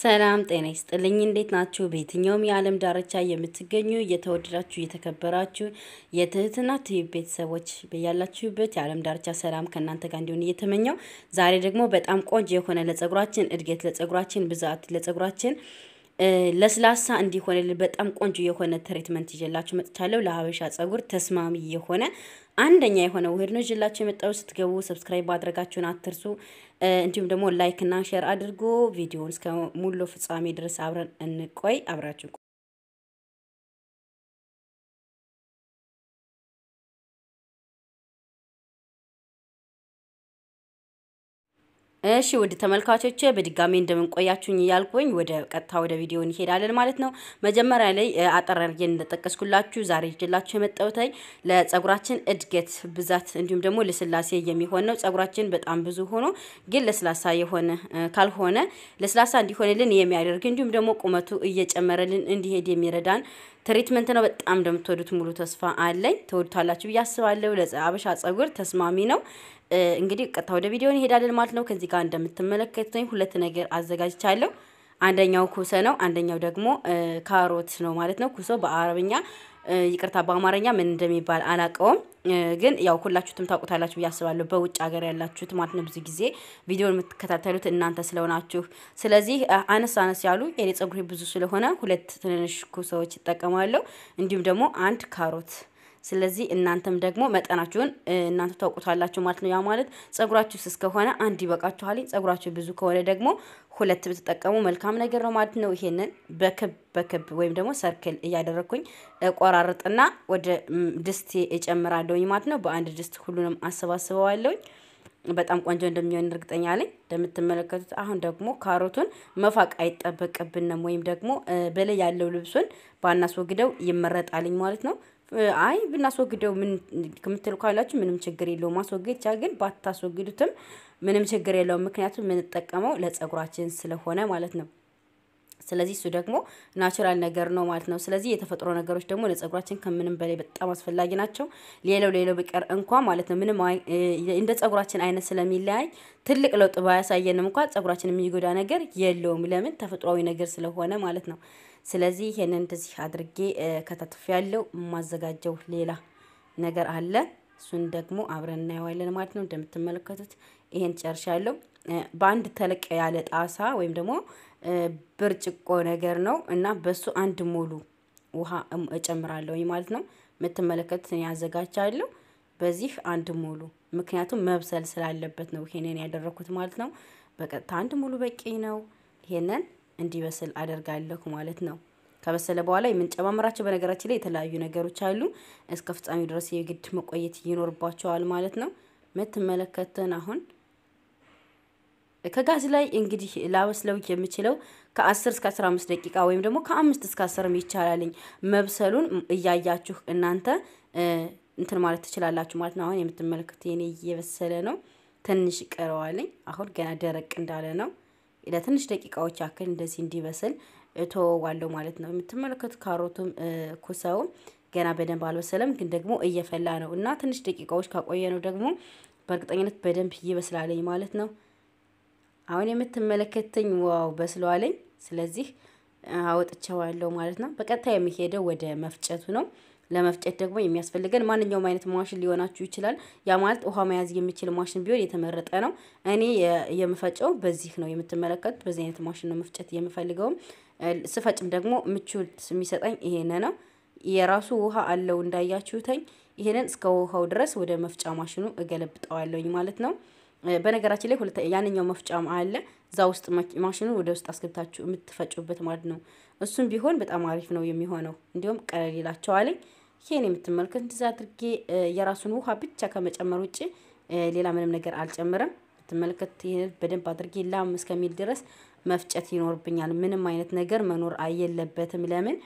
ሰላም ጤና ይስጥልኝ። እንዴት ናችሁ? በየትኛውም የዓለም ዳርቻ የምትገኙ እየተወደዳችሁ እየተከበራችሁ የትህትና ቲዩብ ቤተሰቦች በያላችሁበት የዓለም ዳርቻ ሰላም ከእናንተ ጋር እንዲሆን እየተመኘው ዛሬ ደግሞ በጣም ቆንጆ የሆነ ለጸጉራችን እድገት፣ ለጸጉራችን ብዛት፣ ለጸጉራችን ለስላሳ እንዲሆንልን በጣም ቆንጆ የሆነ ትሪትመንት ይዤላችሁ መጥቻለሁ። ለሀበሻ ጸጉር ተስማሚ የሆነ አንደኛ የሆነ ውህድ ነው ይዤላችሁ የመጣው። ስትገቡ ሰብስክራይብ ማድረጋችሁን አትርሱ። እንዲሁም ደግሞ ላይክ እና ሼር አድርጎ ቪዲዮውን እስከ ሙሉ ፍጻሜ ድረስ አብረን እንቆይ። አብራችሁ እሺ ውድ ተመልካቾች በድጋሚ እንደምንቆያችሁኝ እያልኩኝ ወደ ቀጥታ ወደ ቪዲዮ እንሄዳለን ማለት ነው። መጀመሪያ ላይ አጠር አድርጌ እንደጠቀስኩላችሁ ዛሬ ይዤላችሁ የመጣሁት ለጸጉራችን እድገት ብዛት፣ እንዲሁም ደግሞ ለስላሴ የሚሆን ነው። ጸጉራችን በጣም ብዙ ሆኖ ግን ለስላሳ የሆነ ካልሆነ ለስላሳ እንዲሆንልን የሚያደርግ እንዲሁም ደግሞ ቁመቱ እየጨመረልን እንዲሄድ የሚረዳን ትሪትመንት ነው። በጣም እንደምትወዱት ሙሉ ተስፋ አለኝ። ተወድቷላችሁ ብዬ አስባለሁ። ለአበሻ ጸጉር ተስማሚ ነው። እንግዲህ ቀጥታ ወደ ቪዲዮ እንሄዳለን ማለት ነው። ከዚህ ጋር እንደምትመለከቱኝ ሁለት ነገር አዘጋጅቻለሁ። አንደኛው ኩሰ ነው፣ አንደኛው ደግሞ ካሮት ነው ማለት ነው። ኩሶ በአረብኛ ይቅርታ፣ በአማርኛ ምን እንደሚባል አላውቀውም፣ ግን ያው ሁላችሁትም ታውቁታላችሁ ብዬ አስባለሁ። በውጭ ሀገር ያላችሁት ማለት ነው ብዙ ጊዜ ቪዲዮን የምትከታተሉት እናንተ ስለሆናችሁ። ስለዚህ አነስ አነስ ያሉ የኔ ጸጉሬ ብዙ ስለሆነ ሁለት ትንንሽ ኩሶዎች ይጠቀማለሁ፣ እንዲሁም ደግሞ አንድ ካሮት ስለዚህ እናንተም ደግሞ መጠናችሁን እናንተ ታውቁታላችሁ ማለት ነው። ያ ማለት ጸጉራችሁ ስስ ከሆነ አንድ ይበቃችኋል። ጸጉራችሁ ብዙ ከሆነ ደግሞ ሁለት ብትጠቀሙ መልካም ነገር ነው ማለት ነው። ይሄንን በክብ በክብ ወይም ደግሞ ሰርክል እያደረግኩኝ ቆራርጥና ወደ ድስቴ እጨምራለሁኝ ማለት ነው። በአንድ ድስት ሁሉንም አሰባስበዋለሁኝ። በጣም ቆንጆ እንደሚሆን እርግጠኛ ነኝ። እንደምትመለከቱት አሁን ደግሞ ካሮቱን መፋቅ አይጠበቅብንም፣ ወይም ደግሞ በላይ ያለው ልብሱን ባናስወግደው ይመረጣልኝ ማለት ነው። አይ ብናስወግደው ምን ከምትሉ ካላችሁ ምንም ችግር የለውም። ማስወገድ ቻ ግን ባታስወግዱትም ምንም ችግር የለውም። ምክንያቱም የምንጠቀመው ለጸጉራችን ስለሆነ ማለት ነው። ስለዚህ እሱ ደግሞ ናቹራል ነገር ነው ማለት ነው። ስለዚህ የተፈጥሮ ነገሮች ደግሞ ለጸጉራችን ከምንም በላይ በጣም አስፈላጊ ናቸው። ሌላው ሌላው ቢቀር እንኳን ማለት ነው ምንም እንደ ጸጉራችን አይነት ስለሚለያይ ትልቅ ለውጥ ባያሳየንም እንኳን ጸጉራችን የሚጎዳ ነገር የለውም። ለምን ተፈጥሯዊ ነገር ስለሆነ ማለት ነው። ስለዚህ ይሄንን እንደዚህ አድርጌ ከተትፍ ያለው የማዘጋጀው ሌላ ነገር አለ። እሱን ደግሞ አብረን እናየዋለን ማለት ነው። እንደምትመለከቱት ይሄን ጨርሻለሁ። በአንድ ተለቅ ያለ ጣሳ ወይም ደግሞ ብርጭቆ ነገር ነው እና በሱ አንድ ሙሉ ውሃ እጨምራለሁ ማለት ነው። የምትመለከቱትን ያዘጋጃለሁ። በዚህ አንድ ሙሉ ምክንያቱም መብሰል ስላለበት ነው ይሄንን ያደረኩት ማለት ነው። በቀጥታ አንድ ሙሉ በቂ ነው። ይሄንን እንዲበስል አደርጋለሁ ማለት ነው። ከበሰለ በኋላ የምንጨማምራቸው በነገራችን ላይ የተለያዩ ነገሮች አሉ። እስከ ፍጻሜው ድረስ የግድ መቆየት ይኖርባቸዋል ማለት ነው። የምትመለከተን አሁን ከጋዝ ላይ እንግዲህ ላበስለው የምችለው ከ10 እስከ 15 ደቂቃ ወይም ደግሞ ከአምስት እስከ 10 ይቻላልኝ። መብሰሉን እያያችሁ እናንተ እንትን ማለት ትችላላችሁ ማለት ነው። አሁን የምትመለከቱት የኔ እየበሰለ ነው። ትንሽ ይቀረዋልኝ። አሁን ገና ደረቅ እንዳለ ነው። ለትንሽ ደቂቃዎች ያክል እንደዚህ እንዲበስል እተወዋለሁ ማለት ነው። የምትመለከቱት ካሮቱም ኩሰውም ገና በደንብ አልበሰለም፣ ግን ደግሞ እየፈላ ነው እና ትንሽ ደቂቃዎች ካቆየ ነው ደግሞ በእርግጠኝነት በደንብ ይበስላለኝ ማለት ነው። አሁን የምትመለከትኝ ዋው በስለዋለኝ። ስለዚህ አወጥቸዋለሁ ማለት ነው። በቀጥታ የሚሄደው ወደ መፍጨቱ ነው። ለመፍጨት ደግሞ የሚያስፈልገን ማንኛውም አይነት ማሽን ሊሆናችሁ ይችላል። ያ ማለት ውሃ መያዝ የሚችል ማሽን ቢሆን የተመረጠ ነው። እኔ የምፈጨው በዚህ ነው የምትመለከቱት። በዚህ አይነት ማሽን ነው መፍጨት የምፈልገውም። ስፈጭም ደግሞ ምቾት የሚሰጠኝ ይሄን ነው። የራሱ ውሃ አለው እንዳያችሁተኝ። ይሄንን እስከ ውሃው ድረስ ወደ መፍጫ ማሽኑ እገለብጠዋለኝ ማለት ነው። በነገራችን ላይ ያንኛው መፍጫ አለ እዛ ውስጥ ማሽኑ ወደ ውስጥ አስገብታችሁ የምትፈጩበት ማለት ነው። እሱም ቢሆን በጣም አሪፍ ነው የሚሆነው። እንዲሁም ቀለል አለኝ። ይሄን የምትመልከት እንደዛ አድርጌ የራሱን ውሃ ብቻ ከመጨመር ውጭ ሌላ ምንም ነገር አልጨምርም። የምትመለከት ይህን በደንብ አድርጌ ላም እስከሚል ድረስ መፍጨት ይኖርብኛል። ምንም አይነት ነገር መኖር አየለበትም። ለምን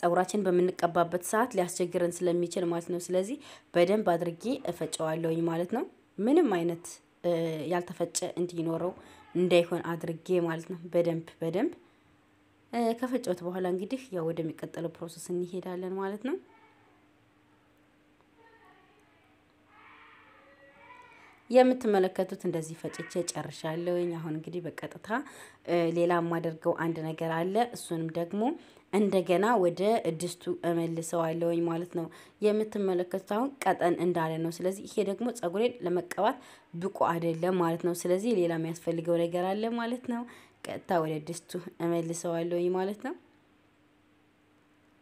ጸጉራችን በምንቀባበት ሰዓት ሊያስቸግረን ስለሚችል ማለት ነው። ስለዚህ በደንብ አድርጌ እፈጨዋለሁኝ ማለት ነው። ምንም አይነት ያልተፈጨ እንዲኖረው እንዳይሆን አድርጌ ማለት ነው። በደንብ በደንብ ከፈጨሁት በኋላ እንግዲህ ያው ወደሚቀጥለው ፕሮሰስ እንሄዳለን ማለት ነው። የምትመለከቱት እንደዚህ ፈጭቼ ጨርሻለሁኝ። አሁን እንግዲህ በቀጥታ ሌላ የማደርገው አንድ ነገር አለ። እሱንም ደግሞ እንደገና ወደ ድስቱ እመልሰዋለሁኝ ማለት ነው። የምትመለከቱት አሁን ቀጠን እንዳለ ነው። ስለዚህ ይሄ ደግሞ ጸጉሬን ለመቀባት ብቁ አይደለም ማለት ነው። ስለዚህ ሌላ የሚያስፈልገው ነገር አለ ማለት ነው። ቀጥታ ወደ ድስቱ እመልሰዋለሁኝ ማለት ነው።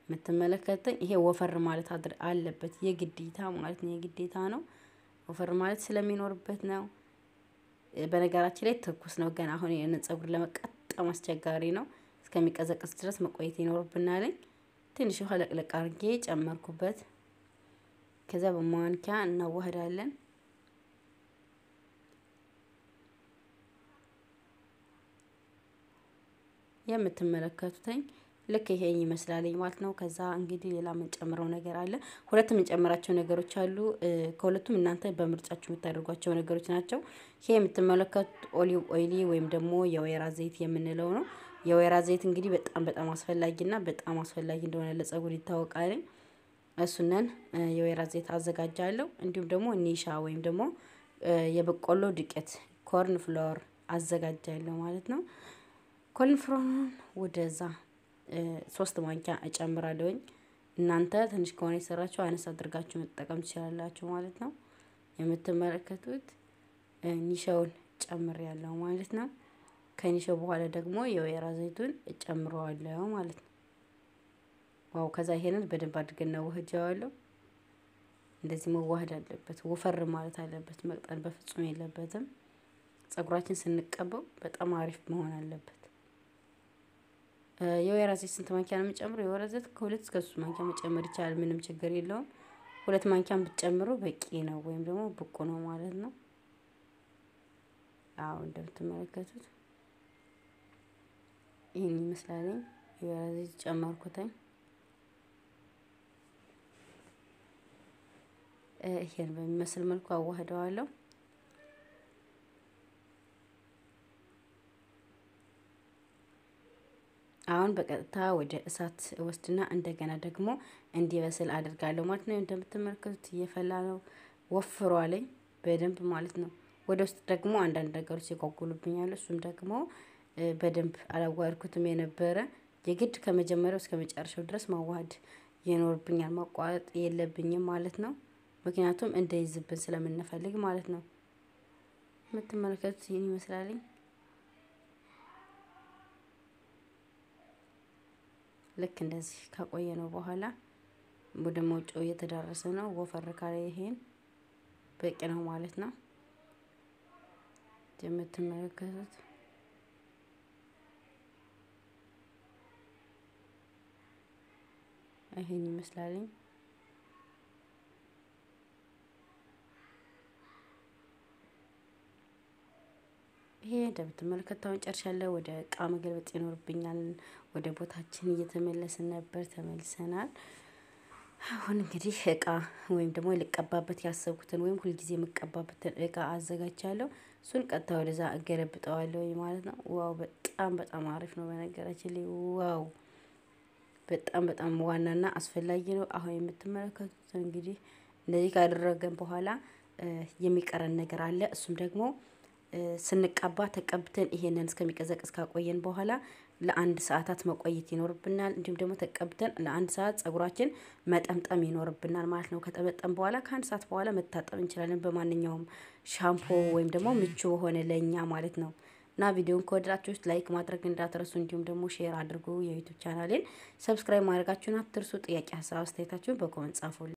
የምትመለከቱት ይሄ ወፈር ማለት አለበት የግዴታ ማለት ነው። የግዴታ ነው ወፈር ማለት ስለሚኖርበት ነው። በነገራችን ላይ ትኩስ ነው ገና አሁን ይህንን ጸጉር ለመቀጠም አስቸጋሪ ነው። እስከሚቀዘቅዝ ድረስ መቆየት ይኖርብናል። ትንሽ ውሃ ለቅለቅ አርጌ ጨመርኩበት። ከዛ በማንኪያ እናዋህዳለን። የምትመለከቱትኝ ልክ ይሄ ይመስላልኝ ማለት ነው። ከዛ እንግዲህ ሌላ የምንጨምረው ነገር አለ። ሁለት የምንጨምራቸው ነገሮች አሉ። ከሁለቱም እናንተ በምርጫችሁ የምታደርጓቸው ነገሮች ናቸው። ይሄ የምትመለከቱት ኦሊቭ ኦይሊ ወይም ደግሞ የወይራ ዘይት የምንለው ነው። የወይራ ዘይት እንግዲህ በጣም በጣም አስፈላጊና በጣም አስፈላጊ እንደሆነ ለጸጉር ይታወቃል። እሱነን የወይራ ዘይት አዘጋጃለሁ። እንዲሁም ደግሞ ኒሻ ወይም ደግሞ የበቆሎ ዱቄት ኮርን ፍሎር አዘጋጃለሁ ማለት ነው። ኮርን ወደዛ ሶስት ማንኪያ እጨምራለሁኝ። እናንተ ትንሽ ከሆነ የሰራችሁ አነስ አድርጋችሁ መጠቀም ትችላላችሁ ማለት ነው። የምትመለከቱት ኒሸውን ጨምር ያለው ማለት ነው። ከኒሸው በኋላ ደግሞ የወይራ ዘይቱን እጨምረዋለሁ ማለት ነው። ዋው! ከዛ ይሄንን በደንብ አድርገን ውህጃዋለሁ። እንደዚህ መዋህድ አለበት፣ ወፈር ማለት አለበት። መቅጠን በፍጹም የለበትም። ጸጉራችን ስንቀበው በጣም አሪፍ መሆን አለበት። የወይራ ዘይት ስንት ማንኪያ ነው የሚጨምሩ? የወይራ ዘይት ከሁለት እስከ ሶስት ማንኪያ መጨመር ይቻላል። ምንም ችግር የለውም። ሁለት ማንኪያን ብትጨምሩ በቂ ነው፣ ወይም ደግሞ ብቁ ነው ማለት ነው። አዎ እንደምትመለከቱት ይህን ይመስላል። የወይራ ዘይት ጨመርኩትኝ። ይሄን በሚመስል መልኩ አዋህደዋለሁ። አሁን በቀጥታ ወደ እሳት ወስድና እንደገና ደግሞ እንዲበስል አድርጋለሁ ማለት ነው። እንደምትመለከቱት እየፈላ ነው፣ ወፍሯለኝ በደንብ ማለት ነው። ወደ ውስጥ ደግሞ አንዳንድ ነገሮች ይጓጉሉብኛል። እሱም ደግሞ በደንብ አላዋርኩትም የነበረ የግድ ከመጀመሪያው እስከ መጨረሻው ድረስ ማዋሃድ ይኖርብኛል፣ ማቋረጥ የለብኝም ማለት ነው። ምክንያቱም እንደይዝብን ስለምንፈልግ ማለት ነው። የምትመለከቱት ይህን ይመስላለኝ። ልክ እንደዚህ ከቆየ ነው በኋላ ወደ መውጫው እየተዳረሰ ነው። ወፈር ካለ ይሄን በቂ ነው ማለት ነው። የምትመለከቱት ይሄን ይመስላልኝ። ይሄ እንደምትመለከቱት አሁን ጨርሻለሁ። ወደ እቃ መገልበጥ ይኖርብኛል። ወደ ቦታችን እየተመለስን ነበር፣ ተመልሰናል። አሁን እንግዲህ እቃ ወይም ደግሞ ልቀባበት ያሰብኩትን ወይም ሁልጊዜ የምቀባበትን እቃ አዘጋጃለሁ። እሱን ቀጥታ ወደዛ እገለብጠዋለሁ ማለት ነው። ዋው በጣም በጣም አሪፍ ነው። በነገራችን ላይ ዋው በጣም በጣም ዋናና አስፈላጊ ነው። አሁን የምትመለከቱት እንግዲህ እንደዚህ ካደረገን በኋላ የሚቀረን ነገር አለ። እሱም ደግሞ ስንቀባ ተቀብተን ይሄንን እስከሚቀዘቅዝ ካቆየን በኋላ ለአንድ ሰዓታት መቆየት ይኖርብናል። እንዲሁም ደግሞ ተቀብተን ለአንድ ሰዓት ጸጉራችን መጠምጠም ይኖርብናል ማለት ነው። ከጠመጠም በኋላ ከአንድ ሰዓት በኋላ መታጠብ እንችላለን በማንኛውም ሻምፖ ወይም ደግሞ ምቹ በሆነ ለእኛ ማለት ነው። እና ቪዲዮን ከወደዳችሁ ላይክ ማድረግ እንዳትረሱ፣ እንዲሁም ደግሞ ሼር አድርጉ። የዩቱብ ቻናሌን ሰብስክራይብ ማድረጋችሁን አትርሱ። ጥያቄ፣ ሀሳብ አስተያየታችሁን በኮመንት ጻፉልኝ።